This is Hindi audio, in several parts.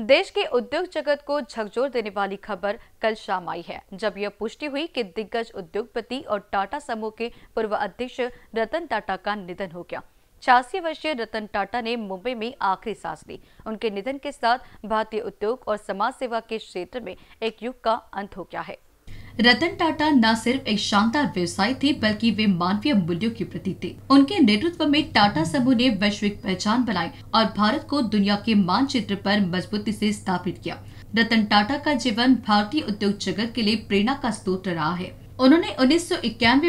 देश के उद्योग जगत को झकझोर देने वाली खबर कल शाम आई है जब यह पुष्टि हुई कि दिग्गज उद्योगपति और टाटा समूह के पूर्व अध्यक्ष रतन टाटा का निधन हो गया छियासी वर्षीय रतन टाटा ने मुंबई में आखिरी सांस ली उनके निधन के साथ भारतीय उद्योग और समाज सेवा के क्षेत्र में एक युग का अंत हो गया है रतन टाटा न सिर्फ एक शानदार व्यवसायी थे बल्कि वे मानवीय मूल्यों के प्रति थे उनके नेतृत्व में टाटा समूह ने वैश्विक पहचान बनाई और भारत को दुनिया के मानचित्र पर मजबूती से स्थापित किया रतन टाटा का जीवन भारतीय उद्योग जगत के लिए प्रेरणा का स्रोत रहा है उन्होंने उन्नीस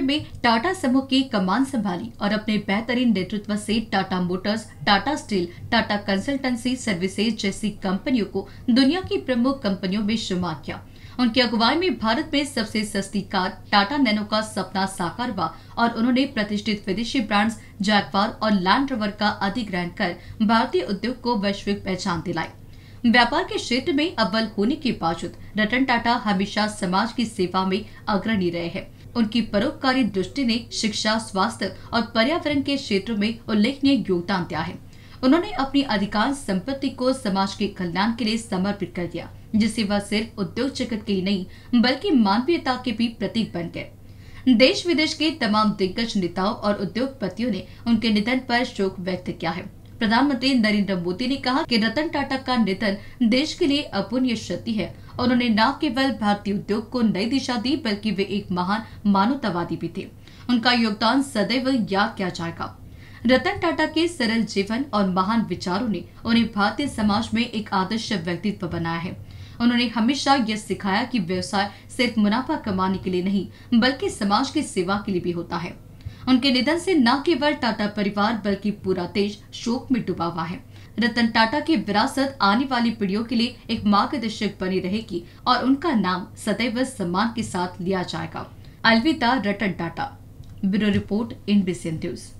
में टाटा समूह की कमान संभाली और अपने बेहतरीन नेतृत्व से Tata Motors Tata Steel Tata Consultancy Services जैसी कंपनियों को दुनिया की प्रमुख कंपनियों में शुमार किया उनकी अगुवाई में भारत में सबसे सस्ती कार टाटा नैनो का सपना साकार हुआ और उन्होंने प्रतिष्ठित विदेशी ब्रांड्स जैकवार और लैंड रोवर का अधिग्रहण कर भारतीय उद्योग को वैश्विक पहचान दिलाई व्यापार के क्षेत्र में अव्वल होने के बावजूद रतन टाटा हमेशा समाज की सेवा में अग्रणी रहे हैं उनकी परोपकारी दृष्टि ने शिक्षा स्वास्थ्य और पर्यावरण के क्षेत्रों में उल्लेखनीय योगदान दिया है उन्होंने अपनी अधिकांश संपत्ति को समाज के कल्याण के लिए समर्पित कर दिया जिससे वह सिर्फ उद्योग जगत के ही नहीं बल्कि मानवीयता के भी प्रतीक बन गए देश विदेश के तमाम दिग्गज नेताओं और उद्योगपतियों ने उनके निधन पर शोक व्यक्त किया है प्रधानमंत्री नरेंद्र मोदी ने कहा कि रतन टाटा का निधन देश के लिए अपूर्णीय क्षति है उन्होंने न केवल भारतीय उद्योग को नई दिशा दी बल्कि वे एक महान मानवतावादी भी थे उनका योगदान सदैव याद किया जाएगा रतन टाटा के सरल जीवन और महान विचारों ने उन्हें भारतीय समाज में एक आदर्श व्यक्तित्व बनाया है उन्होंने हमेशा यह सिखाया कि व्यवसाय सिर्फ मुनाफा कमाने के लिए नहीं बल्कि समाज की सेवा के लिए भी होता है उनके निधन से न केवल टाटा परिवार बल्कि पूरा देश शोक में डूबा हुआ है रतन टाटा की विरासत आने वाली पीढ़ियों के लिए एक मार्गदर्शक बनी रहेगी और उनका नाम सदैव सम्मान के साथ लिया जाएगा अलविदा Ratan Tata bureau report in news